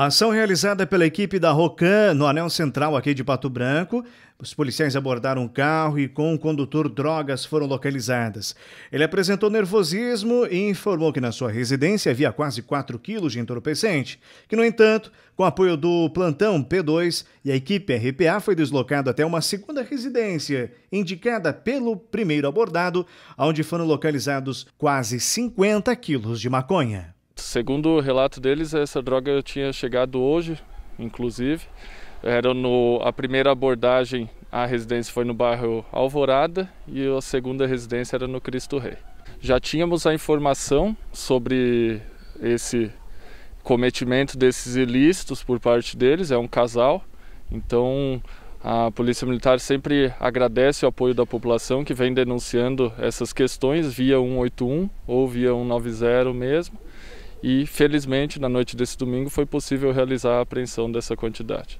A ação realizada pela equipe da Rocan no Anel Central aqui de Pato Branco. Os policiais abordaram um carro e com o condutor drogas foram localizadas. Ele apresentou nervosismo e informou que na sua residência havia quase 4 quilos de entorpecente, que no entanto, com apoio do plantão P2 e a equipe RPA foi deslocado até uma segunda residência, indicada pelo primeiro abordado, onde foram localizados quase 50 quilos de maconha. Segundo o relato deles, essa droga tinha chegado hoje, inclusive. Era no, a primeira abordagem à residência foi no bairro Alvorada e a segunda residência era no Cristo Rei. Já tínhamos a informação sobre esse cometimento desses ilícitos por parte deles, é um casal, então a Polícia Militar sempre agradece o apoio da população que vem denunciando essas questões via 181 ou via 190 mesmo e felizmente na noite desse domingo foi possível realizar a apreensão dessa quantidade.